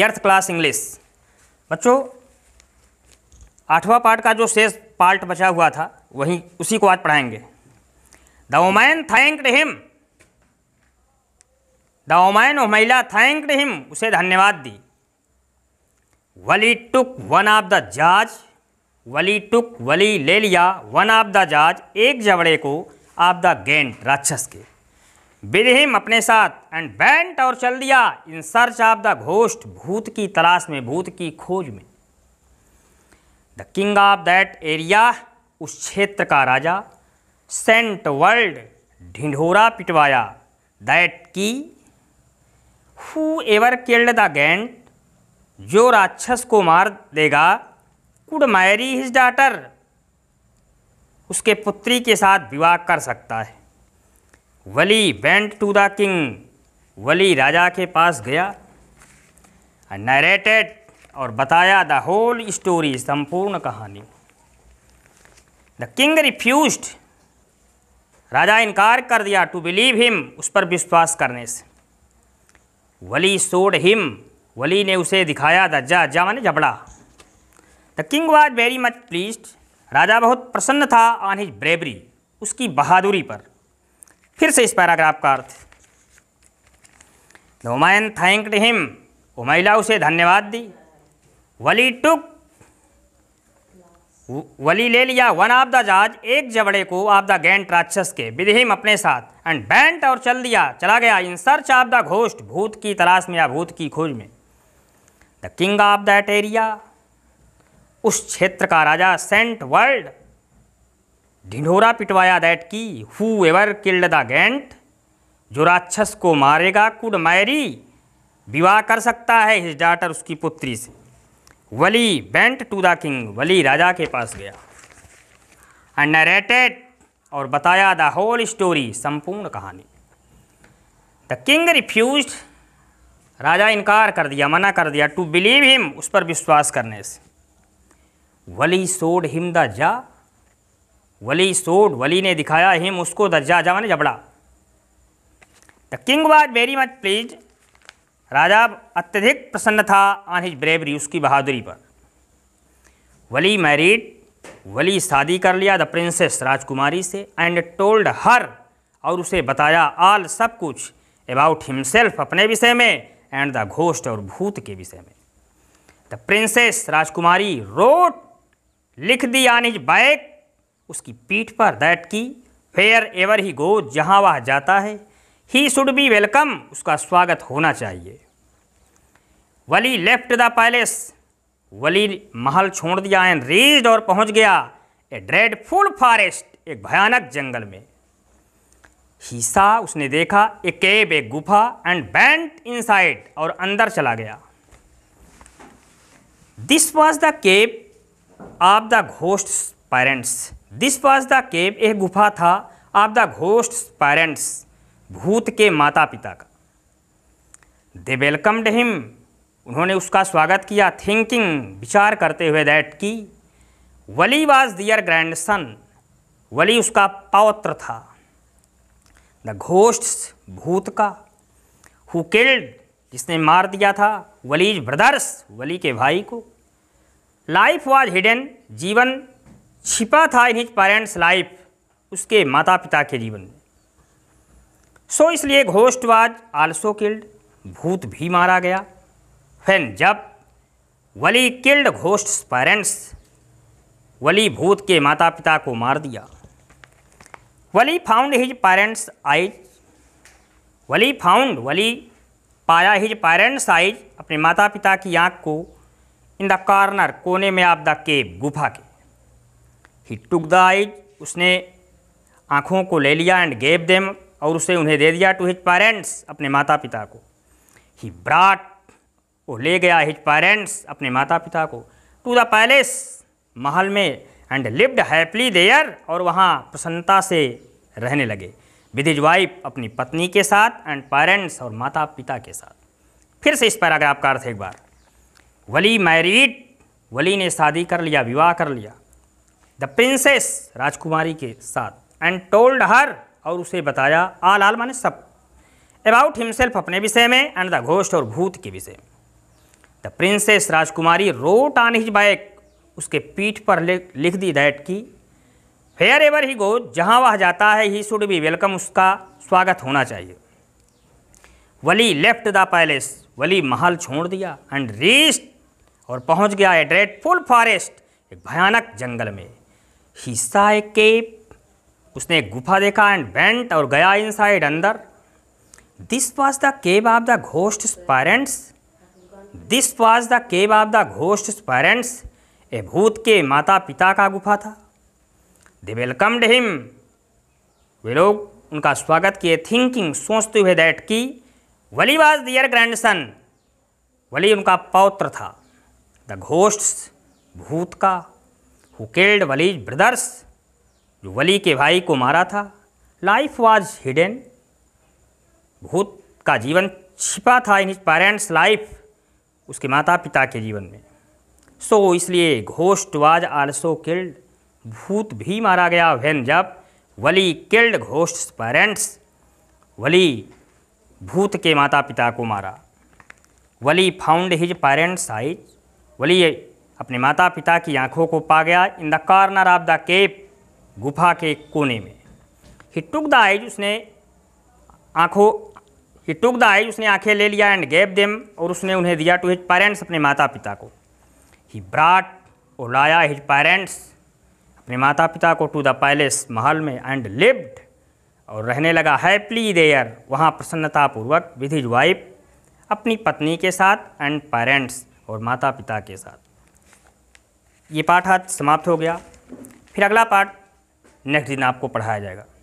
यर्थ class English बच्चों आठवां part का जो शेष पार्ट बचा हुआ था वहीं उसी को आज पढ़ाएंगे the woman thanked him the woman ओ महिला थैंक्ड हिम उसे धन्यवाद दी Wali took one of the जाज वली टुक वली ले लिया वन ऑफ द जाज एक जबड़े को ऑफ द गेंट राक्षस के विद हिम अपने साथ एंड बैंट और चल दिया in search of the ghost भूत की तलाश में भूत की खोज में the king of that area उस क्षेत्र का राजा सेंट वर्ल्ड ढिंढोरा पिटवाया दैट की whoever killed the giant जो राक्षस को मार देगा कुड मैरी हिज डाटर उसके पुत्री के साथ विवाह कर सकता है Wali went to the king Wali राजा के पास गया नरेटेड और बताया द होल स्टोरी संपूर्ण कहानी द किंग रिफ्यूज राजा इनकार कर दिया टू बिलीव हिम उस पर विश्वास करने से वली सोड हिम वली ने उसे दिखाया द जा जा माने जबड़ा the king was very much pleased राजा बहुत प्रसन्न था ऑन हिज ब्रेवरी उसकी बहादुरी पर फिर से इस पैराग्राफ का अर्थ हुमायूं थैंक्ड हिम हुमैला उसे धन्यवाद दी वली टुक वली ले लिया वन ऑफ द जहाज एक जबड़े को ऑफ द गैंट राक्षस के विधिम अपने साथ एंड बैंट और चल दिया चला गया in search of the ghost भूत की तलाश में या भूत की खोज में the king of that area उस क्षेत्र का राजा सेंट वर्ल्ड ढिंढोरा पिटवाया दैट की whoever killed the giant जो राक्षस को मारेगा कुड मैरी विवाह कर सकता है हिज डाटर उसकी पुत्री से Wali went to the king Wali राजा के पास गया एंड नरेटेड और बताया द होल स्टोरी संपूर्ण कहानी द किंग रिफ्यूज राजा इनकार कर दिया मना कर दिया टू बिलीव हिम उस पर विश्वास करने से वली सोड हिम द जा वली सोड वली ने दिखाया हिम उसको दर्जा जवा ने जबड़ा the king was very much pleased राजा अत्यधिक प्रसन्न था ऑन हिज ब्रेवरी उसकी बहादुरी पर वली मैरिड वली शादी कर लिया द प्रिंसेस राजकुमारी से एंड टोल्ड हर और उसे बताया आल सब कुछ अबाउट हिमसेल्फ अपने विषय में एंड द घोष्ट और भूत के विषय में द प्रिंसेस राजकुमारी रोट लिख दी ऑन हिज बाइक उसकी पीठ पर दैट की फेयर एवर ही गो जहाँ वह जाता है ही शुड बी वेलकम उसका स्वागत होना चाहिए Wali left the palace Wali महल छोड़ दिया एंड रीज और पहुंच गया ए ड्रेडफुल फॉरेस्ट एक भयानक जंगल में हिस्सा उसने देखा ए केब एक गुफा एंड बैंट इनसाइड और अंदर चला गया this was the cave of the ghost parents this was the cave यह गुफा था ऑफ द घोस्ट पेरेंट्स भूत के माता पिता का दे वेलकम्ड हिम उन्होंने उसका स्वागत किया थिंकिंग विचार करते हुए दैट की वली वॉज दियर ग्रैंड सन वली उसका पौत्र था द घोस्ट भूत का हु किल्ड जिसने मार दिया था वलीज ब्रदर्स वली के भाई को लाइफ वॉज हिडन जीवन छिपा था इन हिज पेरेंट्स लाइफ उसके माता पिता के जीवन में सो इसलिए घोस्ट वाज आल्सो किल्ड भूत भी मारा गया फैन जब वली किल्ड घोष्ट पेरेंट्स वली भूत के माता पिता को मार दिया Wali found his parents eyes Wali found Wali पाया हिज पेरेंट्स आइज अपने माता पिता की आँख को इन द कॉर्नर कोने में आप द केव गुफा के ही टुक द आइज उसने आँखों को ले लिया एंड गेव देम और उसे उन्हें दे दिया टू हिज पेरेंट्स अपने माता पिता को ही ब्राट वो ले गया हिज पेरेंट्स अपने माता पिता को टू द पैलेस महल में एंड लिव्ड हैप्पली देयर और वहाँ प्रसन्नता से रहने लगे विद हिज वाइफ अपनी पत्नी के साथ एंड पेरेंट्स और माता पिता के साथ फिर से इस पैराग्राफ का अर्थ एक बार वली मैरिड वली ने शादी कर लिया विवाह कर लिया द प्रिंसेस राजकुमारी के साथ एंड टोल्ड हर और उसे बताया आल आल माने सब अबाउट हिमसेल्फ अपने विषय में एंड द घोष्ट और भूत के विषय में द प्रिंसेस राजकुमारी रोट ऑन हिज बाइक उसके पीठ पर लिख दी दैट की फेयर एवर ही गो जहाँ वह जाता है ही शुड बी वेलकम उसका स्वागत होना चाहिए Wali left the palace Wali महल छोड़ दिया एंड रीस्ट और पहुंच गया ए ड्रेडफुल फॉरेस्ट एक भयानक जंगल में ही सॉ ए केप उसने एक गुफा देखा एंड बेंट और गया इनसाइड अंदर this was the cave of the ghost parents this was the cave of the ghost parents ए भूत के माता पिता का गुफा था दे वेलकम्ड हिम वे लोग उनका स्वागत किए थिंकिंग सोचते हुए दैट की वली वॉज दियर ग्रैंड सन वली उनका पौत्र था द घोष्ट भूत का हु किल्ड वलीज ब्रदर्स जो वली के भाई को मारा था लाइफ वाज हिडन भूत का जीवन छिपा था इन हिज पेरेंट्स लाइफ उसके माता पिता के जीवन में सो so, इसलिए घोष्ट वाज आल्सो किल्ड भूत भी मारा गया वेन जब वली किल्ड घोष्ट पेरेंट्स वली भूत के माता पिता को मारा Wali found his parents eyes Wali अपने माता पिता की आंखों को पा गया in the corner of the cave गुफा के कोने में ही टुक द आइज उसने आंखों ही टुक द आइज उसने आंखें ले लिया एंड गैप देम और उसने उन्हें दिया टू हिज पेरेंट्स अपने माता पिता को ही ब्राट और लाया हिज पेरेंट्स अपने माता पिता को टू द पैलेस महल में एंड लिव्ड और रहने लगा हैप्पली देयर वहाँ प्रसन्नतापूर्वक विद हिज वाइफ अपनी पत्नी के साथ एंड पेरेंट्स और माता पिता के साथ ये पाठ आज समाप्त हो गया फिर अगला पाठ नेक्स्ट दिन आपको पढ़ाया जाएगा